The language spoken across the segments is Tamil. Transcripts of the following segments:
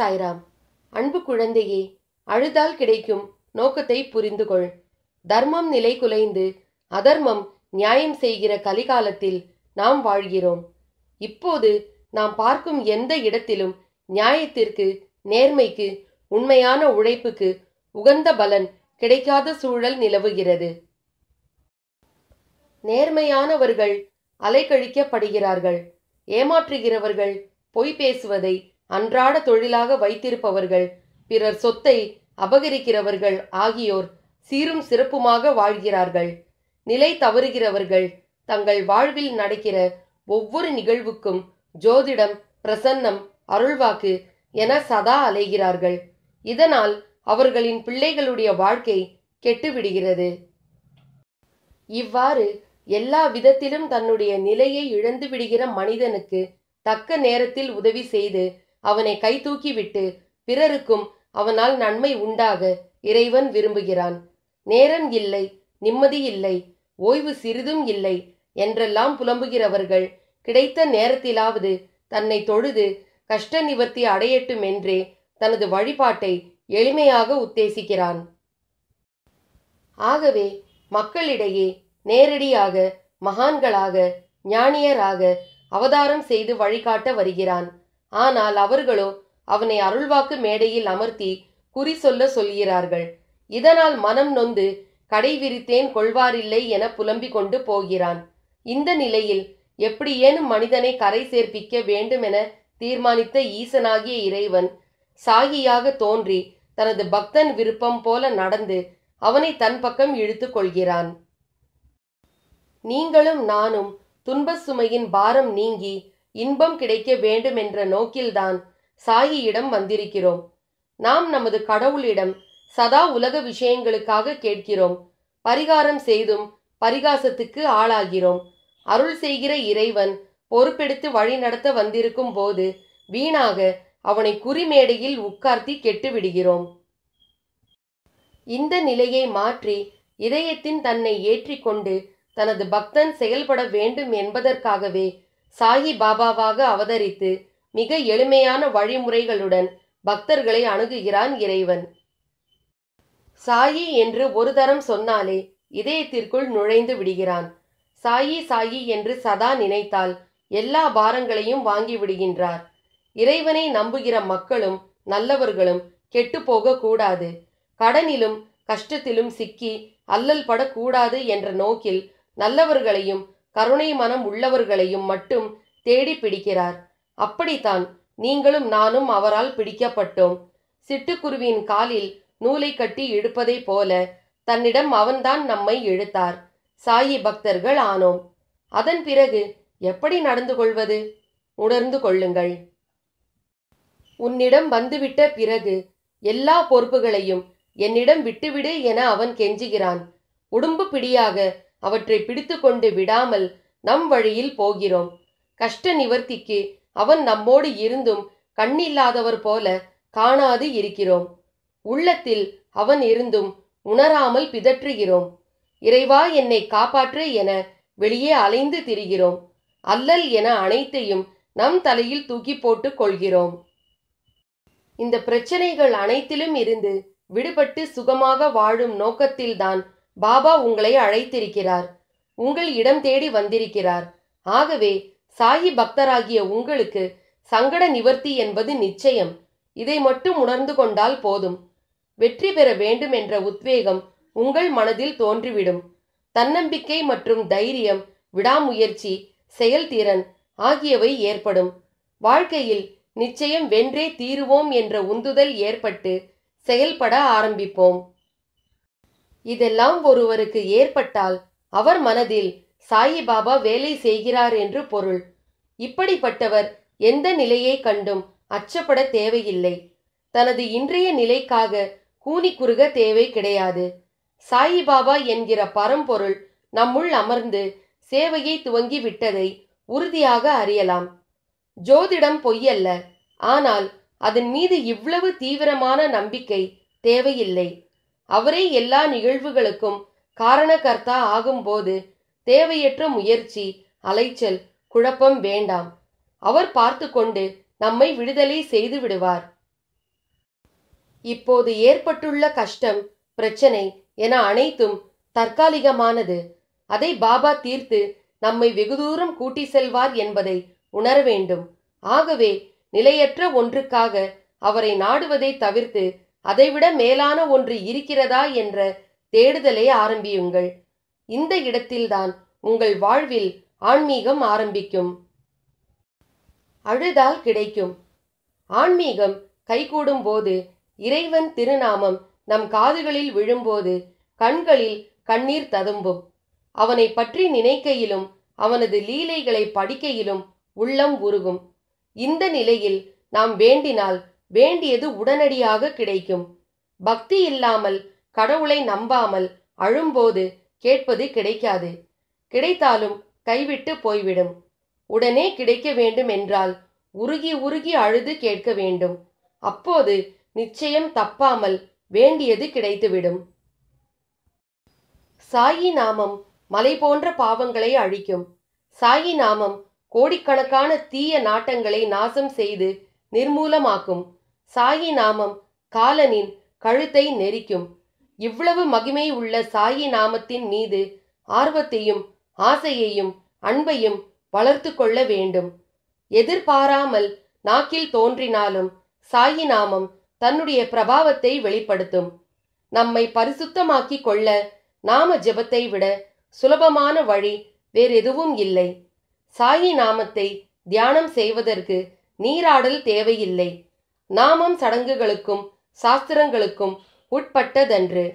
சாய்ராம் அன்பு குழந்தையே அழுதால் கிடைக்கும் நோக்கத்தை புரிந்து கொள் தர்மம் நிலை குலைந்து அதர்மம் நியாயம் செய்கிற கலிகாலத்தில் நாம் வாழ்கிறோம் இப்போது நாம் பார்க்கும் எந்த இடத்திலும் நியாயத்திற்கு நேர்மைக்கு உண்மையான உழைப்புக்கு உகந்த பலன் கிடைக்காத சூழல் நிலவுகிறது நேர்மையானவர்கள் அலைக்கழிக்கப்படுகிறார்கள் ஏமாற்றுகிறவர்கள் பொய் பேசுவதை அன்றாட தொழிலாக வைத்திருப்பவர்கள் பிறர் சொத்தை அபகரிக்கிறவர்கள் ஆகியோர் சீரும் சிறப்புமாக வாழ்கிறார்கள் நிலை தவறுகிறவர்கள் தங்கள் வாழ்வில் நடக்கிற ஒவ்வொரு நிகழ்வுக்கும் ஜோதிடம் பிரசன்னம் அருள்வாக்கு என சதா அலைகிறார்கள் இதனால் அவர்களின் பிள்ளைகளுடைய வாழ்க்கை கெட்டுவிடுகிறது இவ்வாறு எல்லா விதத்திலும் தன்னுடைய நிலையை இழந்து விடுகிற மனிதனுக்கு தக்க நேரத்தில் உதவி செய்து அவனை கை தூக்கிவிட்டு பிறருக்கும் அவனால் நன்மை உண்டாக இறைவன் விரும்புகிறான் நேரம் இல்லை நிம்மதி இல்லை ஓய்வு சிறிதும் இல்லை என்றெல்லாம் புலம்புகிறவர்கள் கிடைத்த நேரத்திலாவது தன்னை தொழுது கஷ்ட நிவர்த்தி அடையட்டும் என்றே தனது வழிபாட்டை எளிமையாக உத்தேசிக்கிறான் ஆகவே மக்களிடையே நேரடியாக மகான்களாக ஞானியராக அவதாரம் செய்து வழிகாட்ட வருகிறான் ஆனால் அவர்களோ அவனை அருள்வாக்கு மேடையில் அமர்த்தி குறி சொல்ல சொல்கிறார்கள் இதனால் மனம் நொந்து கடை விரித்தேன் கொள்வாரில்லை என புலம்பிக் கொண்டு போகிறான் இந்த நிலையில் எப்படியேனும் மனிதனை கரை சேர்ப்பிக்க வேண்டுமென தீர்மானித்த ஈசனாகிய இறைவன் சாகியாக தோன்றி தனது பக்தன் விருப்பம் போல நடந்து அவனை தன் பக்கம் இழுத்து கொள்கிறான் நீங்களும் நானும் துன்ப சுமையின் பாரம் நீங்கி இன்பம் கிடைக்க வேண்டும் என்ற நோக்கில்தான் சாயியிடம் வந்திருக்கிறோம் நாம் நமது கடவுளிடம் சதா உலக விஷயங்களுக்காக கேட்கிறோம் பரிகாரம் செய்தும் பரிகாசத்துக்கு ஆளாகிறோம் அருள் செய்கிற இறைவன் பொறுப்பெடுத்து நடத்த வந்திருக்கும் போது வீணாக அவனை குறிமேடையில் உட்கார்த்தி கெட்டுவிடுகிறோம் இந்த நிலையை மாற்றி இதயத்தின் தன்னை ஏற்றிக்கொண்டு தனது பக்தன் செயல்பட வேண்டும் என்பதற்காகவே சாகி பாபாவாக அவதரித்து மிக எளிமையான வழிமுறைகளுடன் பக்தர்களை அணுகுகிறான் இறைவன் சாயி என்று ஒரு தரம் சொன்னாலே இதயத்திற்குள் நுழைந்து விடுகிறான் சாயி சாயி என்று சதா நினைத்தால் எல்லா பாரங்களையும் வாங்கி விடுகின்றார் இறைவனை நம்புகிற மக்களும் நல்லவர்களும் கெட்டு போகக்கூடாது கடனிலும் கஷ்டத்திலும் சிக்கி அல்லல் படக்கூடாது என்ற நோக்கில் நல்லவர்களையும் கருணை மனம் உள்ளவர்களையும் மட்டும் தேடி பிடிக்கிறார் அப்படித்தான் நீங்களும் நானும் அவரால் பிடிக்கப்பட்டோம் சிட்டுக்குருவியின் காலில் நூலை கட்டி இழுப்பதைப் போல தன்னிடம் அவன்தான் நம்மை இழுத்தார் சாயி பக்தர்கள் ஆனோம் அதன் பிறகு எப்படி நடந்து கொள்வது உணர்ந்து கொள்ளுங்கள் உன்னிடம் வந்துவிட்ட பிறகு எல்லா பொறுப்புகளையும் என்னிடம் விட்டுவிடு என அவன் கெஞ்சுகிறான் உடும்பு பிடியாக அவற்றை பிடித்துக்கொண்டு விடாமல் நம் வழியில் போகிறோம் கஷ்ட நிவர்த்திக்கு அவன் நம்மோடு இருந்தும் கண்ணில்லாதவர் போல காணாது இருக்கிறோம் உள்ளத்தில் அவன் இருந்தும் உணராமல் பிதற்றுகிறோம் இறைவா என்னை காப்பாற்று என வெளியே அலைந்து திரிகிறோம் அல்லல் என அனைத்தையும் நம் தலையில் தூக்கி போட்டு கொள்கிறோம் இந்த பிரச்சனைகள் அனைத்திலும் இருந்து விடுபட்டு சுகமாக வாழும் நோக்கத்தில்தான் பாபா உங்களை அழைத்திருக்கிறார் உங்கள் இடம் தேடி வந்திருக்கிறார் ஆகவே சாயி பக்தராகிய உங்களுக்கு சங்கட நிவர்த்தி என்பது நிச்சயம் இதை மட்டும் உணர்ந்து கொண்டால் போதும் வெற்றி பெற வேண்டும் என்ற உத்வேகம் உங்கள் மனதில் தோன்றிவிடும் தன்னம்பிக்கை மற்றும் தைரியம் விடாமுயற்சி செயல்திறன் ஆகியவை ஏற்படும் வாழ்க்கையில் நிச்சயம் வென்றே தீருவோம் என்ற உந்துதல் ஏற்பட்டு செயல்பட ஆரம்பிப்போம் இதெல்லாம் ஒருவருக்கு ஏற்பட்டால் அவர் மனதில் சாயிபாபா வேலை செய்கிறார் என்று பொருள் இப்படிப்பட்டவர் எந்த நிலையை கண்டும் அச்சப்பட தேவையில்லை தனது இன்றைய நிலைக்காக கூனி குறுக தேவை கிடையாது சாயிபாபா என்கிற பரம்பொருள் நம்முள் அமர்ந்து சேவையை துவங்கி விட்டதை உறுதியாக அறியலாம் ஜோதிடம் பொய்யல்ல ஆனால் அதன் மீது இவ்வளவு தீவிரமான நம்பிக்கை தேவையில்லை அவரே எல்லா நிகழ்வுகளுக்கும் காரணகர்த்தா ஆகும்போது தேவையற்ற முயற்சி அலைச்சல் குழப்பம் வேண்டாம் அவர் பார்த்து கொண்டு நம்மை விடுதலை செய்து விடுவார் இப்போது ஏற்பட்டுள்ள கஷ்டம் பிரச்சனை என அனைத்தும் தற்காலிகமானது அதை பாபா தீர்த்து நம்மை வெகு தூரம் கூட்டி செல்வார் என்பதை உணர வேண்டும் ஆகவே நிலையற்ற ஒன்றுக்காக அவரை நாடுவதை தவிர்த்து அதைவிட மேலான ஒன்று இருக்கிறதா என்ற தேடுதலை ஆரம்பியுங்கள் இந்த இடத்தில்தான் உங்கள் வாழ்வில் ஆன்மீகம் ஆரம்பிக்கும் அழுதால் கிடைக்கும் ஆன்மீகம் கைகூடும் போது இறைவன் திருநாமம் நம் காதுகளில் விழும்போது கண்களில் கண்ணீர் ததும்பும் அவனை பற்றி நினைக்கையிலும் அவனது லீலைகளை படிக்கையிலும் உள்ளம் உருகும் இந்த நிலையில் நாம் வேண்டினால் வேண்டியது உடனடியாக கிடைக்கும் பக்தி இல்லாமல் கடவுளை நம்பாமல் அழும்போது கேட்பது கிடைக்காது கிடைத்தாலும் கைவிட்டு போய்விடும் உடனே கிடைக்க வேண்டும் என்றால் உருகி உருகி அழுது கேட்க வேண்டும் அப்போது நிச்சயம் தப்பாமல் வேண்டியது கிடைத்துவிடும் சாயி நாமம் மலை போன்ற பாவங்களை அழிக்கும் சாயி நாமம் கோடிக்கணக்கான தீய நாட்டங்களை நாசம் செய்து நிர்மூலமாக்கும் சாயி நாமம் காலனின் கழுத்தை நெரிக்கும் இவ்வளவு மகிமை உள்ள சாயி நாமத்தின் மீது ஆர்வத்தையும் ஆசையையும் அன்பையும் வளர்த்து கொள்ள வேண்டும் எதிர்பாராமல் நாக்கில் தோன்றினாலும் சாயி நாமம் தன்னுடைய பிரபாவத்தை வெளிப்படுத்தும் நம்மை பரிசுத்தமாக்கி கொள்ள நாம ஜெபத்தை விட சுலபமான வழி வேறெதுவும் இல்லை சாயி நாமத்தை தியானம் செய்வதற்கு நீராடல் தேவையில்லை நாமம் சடங்குகளுக்கும் சாஸ்திரங்களுக்கும் உட்பட்டதன்று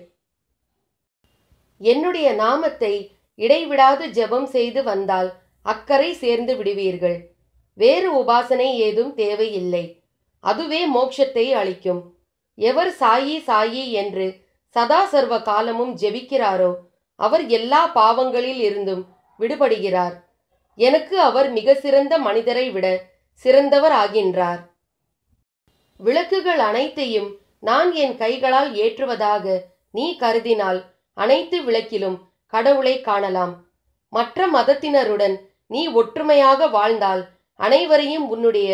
என்னுடைய நாமத்தை இடைவிடாது ஜெபம் செய்து வந்தால் அக்கறை சேர்ந்து விடுவீர்கள் வேறு உபாசனை ஏதும் தேவையில்லை அதுவே மோட்சத்தை அளிக்கும் எவர் சாயி சாயி என்று சதா சர்வ காலமும் ஜெபிக்கிறாரோ அவர் எல்லா பாவங்களில் இருந்தும் விடுபடுகிறார் எனக்கு அவர் மிக சிறந்த மனிதரை விட சிறந்தவர் ஆகின்றார் விளக்குகள் அனைத்தையும் நான் என் கைகளால் ஏற்றுவதாக நீ கருதினால் அனைத்து விளக்கிலும் கடவுளை காணலாம் மற்ற மதத்தினருடன் நீ ஒற்றுமையாக வாழ்ந்தால் அனைவரையும் உன்னுடைய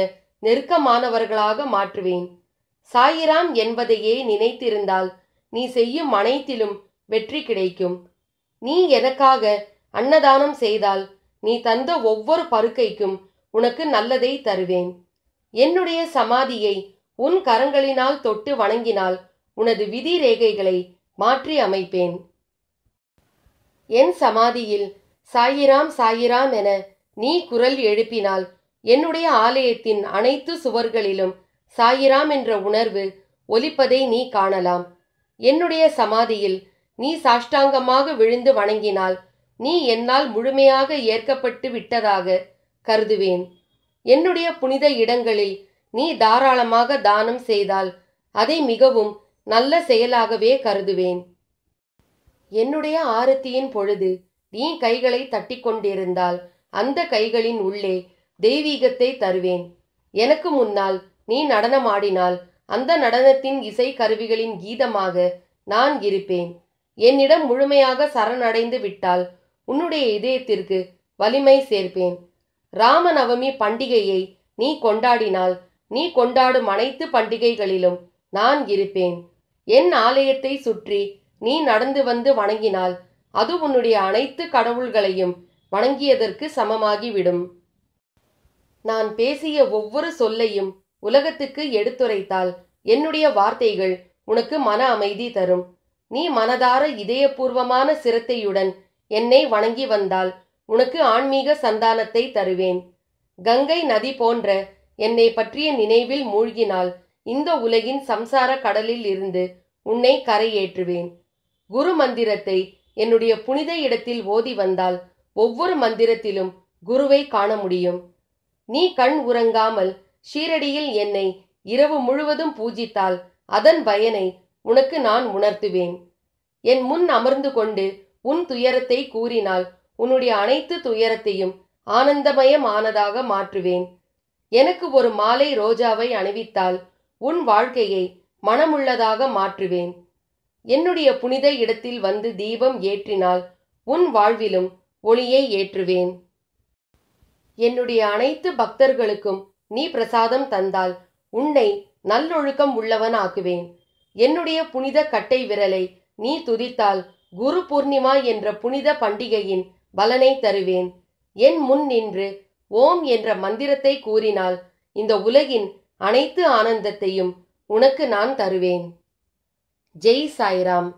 நெருக்கமானவர்களாக மாற்றுவேன் சாயிராம் என்பதையே நினைத்திருந்தால் நீ செய்யும் அனைத்திலும் வெற்றி கிடைக்கும் நீ எனக்காக அன்னதானம் செய்தால் நீ தந்த ஒவ்வொரு பருக்கைக்கும் உனக்கு நல்லதை தருவேன் என்னுடைய சமாதியை உன் கரங்களினால் தொட்டு வணங்கினால் உனது விதி ரேகைகளை மாற்றி அமைப்பேன் என் சமாதியில் சாயிராம் சாயிராம் என நீ குரல் எழுப்பினால் என்னுடைய ஆலயத்தின் அனைத்து சுவர்களிலும் சாயிராம் என்ற உணர்வு ஒலிப்பதை நீ காணலாம் என்னுடைய சமாதியில் நீ சாஷ்டாங்கமாக விழுந்து வணங்கினால் நீ என்னால் முழுமையாக ஏற்கப்பட்டு விட்டதாக கருதுவேன் என்னுடைய புனித இடங்களில் நீ தாராளமாக தானம் செய்தால் அதை மிகவும் நல்ல செயலாகவே கருதுவேன் என்னுடைய ஆரத்தியின் பொழுது நீ கைகளை தட்டி கொண்டிருந்தால் அந்த கைகளின் உள்ளே தெய்வீகத்தை தருவேன் எனக்கு முன்னால் நீ நடனமாடினால் அந்த நடனத்தின் இசை கருவிகளின் கீதமாக நான் இருப்பேன் என்னிடம் முழுமையாக சரணடைந்து விட்டால் உன்னுடைய இதயத்திற்கு வலிமை சேர்ப்பேன் ராமநவமி பண்டிகையை நீ கொண்டாடினால் நீ கொண்டாடும் அனைத்து பண்டிகைகளிலும் நான் இருப்பேன் என் ஆலயத்தை சுற்றி நீ நடந்து வந்து வணங்கினால் அது உன்னுடைய அனைத்து கடவுள்களையும் வணங்கியதற்கு சமமாகிவிடும் நான் பேசிய ஒவ்வொரு சொல்லையும் உலகத்துக்கு எடுத்துரைத்தால் என்னுடைய வார்த்தைகள் உனக்கு மன அமைதி தரும் நீ மனதார இதயபூர்வமான சிரத்தையுடன் என்னை வணங்கி வந்தால் உனக்கு ஆன்மீக சந்தானத்தை தருவேன் கங்கை நதி போன்ற என்னை பற்றிய நினைவில் மூழ்கினால் இந்த உலகின் சம்சார கடலில் இருந்து உன்னை கரையேற்றுவேன் குரு மந்திரத்தை என்னுடைய புனித இடத்தில் ஓதி வந்தால் ஒவ்வொரு மந்திரத்திலும் குருவை காண முடியும் நீ கண் உறங்காமல் ஷீரடியில் என்னை இரவு முழுவதும் பூஜித்தால் அதன் பயனை உனக்கு நான் உணர்த்துவேன் என் முன் அமர்ந்து கொண்டு உன் துயரத்தை கூறினால் உன்னுடைய அனைத்து துயரத்தையும் ஆனந்தமயமானதாக மாற்றுவேன் எனக்கு ஒரு மாலை ரோஜாவை அணிவித்தால் உன் வாழ்க்கையை மனமுள்ளதாக மாற்றுவேன் என்னுடைய புனித இடத்தில் வந்து தீபம் ஏற்றினால் உன் வாழ்விலும் ஒளியை ஏற்றுவேன் என்னுடைய அனைத்து பக்தர்களுக்கும் நீ பிரசாதம் தந்தால் உன்னை நல்லொழுக்கம் உள்ளவன் ஆக்குவேன் என்னுடைய புனித கட்டை விரலை நீ துதித்தால் குரு பூர்ணிமா என்ற புனித பண்டிகையின் பலனை தருவேன் என் முன் நின்று ஓம் என்ற மந்திரத்தை கூறினால் இந்த உலகின் அனைத்து ஆனந்தத்தையும் உனக்கு நான் தருவேன் ஜெய் சாய்ராம்